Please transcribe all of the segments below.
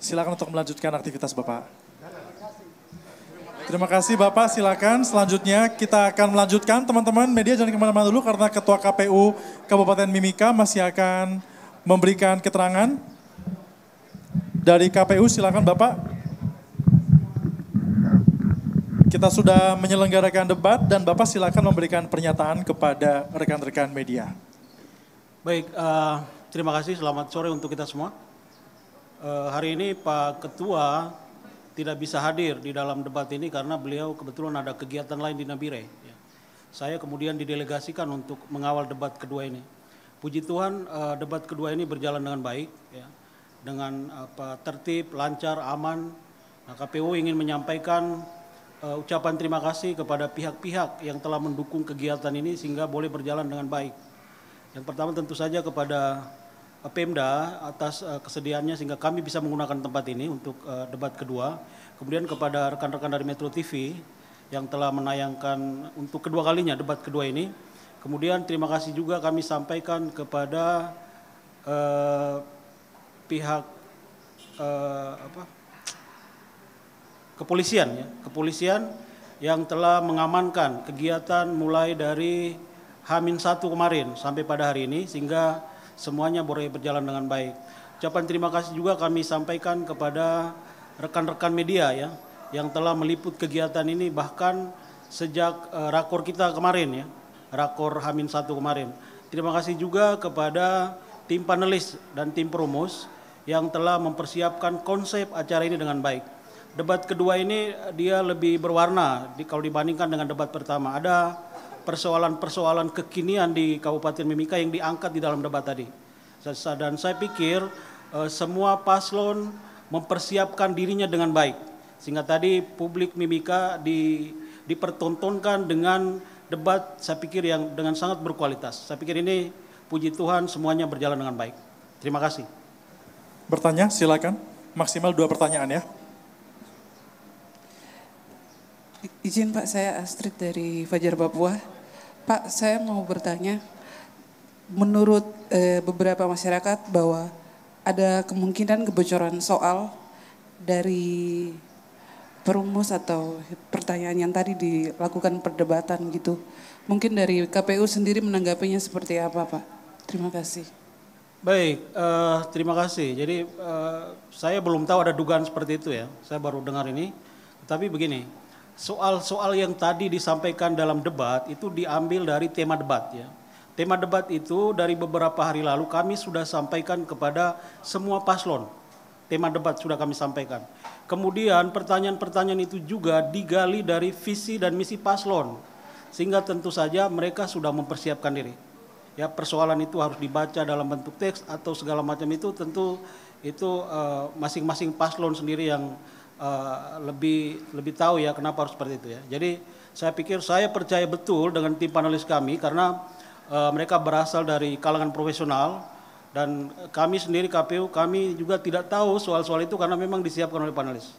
Silakan untuk melanjutkan aktivitas Bapak. Terima kasih Bapak, silakan. Selanjutnya kita akan melanjutkan teman-teman media jangan kemana-mana dulu karena Ketua KPU Kabupaten Mimika masih akan memberikan keterangan. Dari KPU silakan Bapak. Kita sudah menyelenggarakan debat dan Bapak silakan memberikan pernyataan kepada rekan-rekan media. Baik, uh, terima kasih. Selamat sore untuk kita semua. Eh, hari ini Pak Ketua tidak bisa hadir di dalam debat ini karena beliau kebetulan ada kegiatan lain di Nabire. Ya. Saya kemudian didelegasikan untuk mengawal debat kedua ini. Puji Tuhan eh, debat kedua ini berjalan dengan baik, ya. dengan apa, tertib, lancar, aman. Nah, KPU ingin menyampaikan eh, ucapan terima kasih kepada pihak-pihak yang telah mendukung kegiatan ini sehingga boleh berjalan dengan baik. Yang pertama tentu saja kepada Pemda atas eh, kesediaannya sehingga kami bisa menggunakan tempat ini untuk eh, debat kedua. Kemudian kepada rekan-rekan dari Metro TV yang telah menayangkan untuk kedua kalinya debat kedua ini. Kemudian terima kasih juga kami sampaikan kepada eh, pihak eh, apa? kepolisian ya, kepolisian yang telah mengamankan kegiatan mulai dari Hamin 1 kemarin sampai pada hari ini sehingga semuanya boleh berjalan dengan baik. Ucapan terima kasih juga kami sampaikan kepada rekan-rekan media ya yang telah meliput kegiatan ini bahkan sejak uh, rakor kita kemarin ya, rakor Hamin 1 kemarin. Terima kasih juga kepada tim panelis dan tim promos yang telah mempersiapkan konsep acara ini dengan baik. Debat kedua ini eh, dia lebih berwarna di, kalau dibandingkan dengan debat pertama. Ada persoalan-persoalan kekinian di Kabupaten Mimika yang diangkat di dalam debat tadi. Dan saya pikir eh, semua paslon mempersiapkan dirinya dengan baik. Sehingga tadi publik Mimika di, dipertontonkan dengan debat saya pikir yang dengan sangat berkualitas. Saya pikir ini puji Tuhan semuanya berjalan dengan baik. Terima kasih. Bertanya silakan, maksimal dua pertanyaan ya. Izin Pak, saya Astrid dari Fajar Papua. Pak, saya mau bertanya, menurut e, beberapa masyarakat bahwa ada kemungkinan kebocoran soal dari perumus atau pertanyaan yang tadi dilakukan perdebatan gitu. Mungkin dari KPU sendiri menanggapinya seperti apa Pak? Terima kasih. Baik, uh, terima kasih. Jadi uh, saya belum tahu ada dugaan seperti itu ya. Saya baru dengar ini. Tapi begini, soal-soal yang tadi disampaikan dalam debat itu diambil dari tema debat ya. Tema debat itu dari beberapa hari lalu kami sudah sampaikan kepada semua paslon. Tema debat sudah kami sampaikan. Kemudian pertanyaan-pertanyaan itu juga digali dari visi dan misi paslon. Sehingga tentu saja mereka sudah mempersiapkan diri. Ya, persoalan itu harus dibaca dalam bentuk teks atau segala macam itu tentu itu eh, masing-masing uh, paslon sendiri yang Eh, lebih lebih tahu ya kenapa harus seperti itu ya. Jadi saya pikir saya percaya betul dengan tim panelis kami karena uh, mereka berasal dari kalangan profesional dan kami sendiri KPU kami juga tidak tahu soal-soal itu karena memang disiapkan oleh panelis.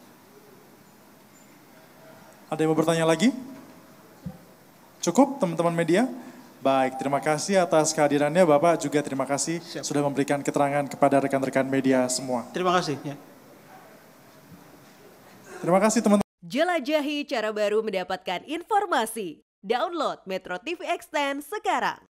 Ada yang mau bertanya lagi? Cukup teman-teman media? Baik, terima kasih atas kehadirannya Bapak juga terima kasih Siap. sudah memberikan keterangan kepada rekan-rekan media semua. Terima kasih. Ya. Terima kasih teman-teman. Jelajahi cara baru mendapatkan informasi. Download Metro TV Extend sekarang.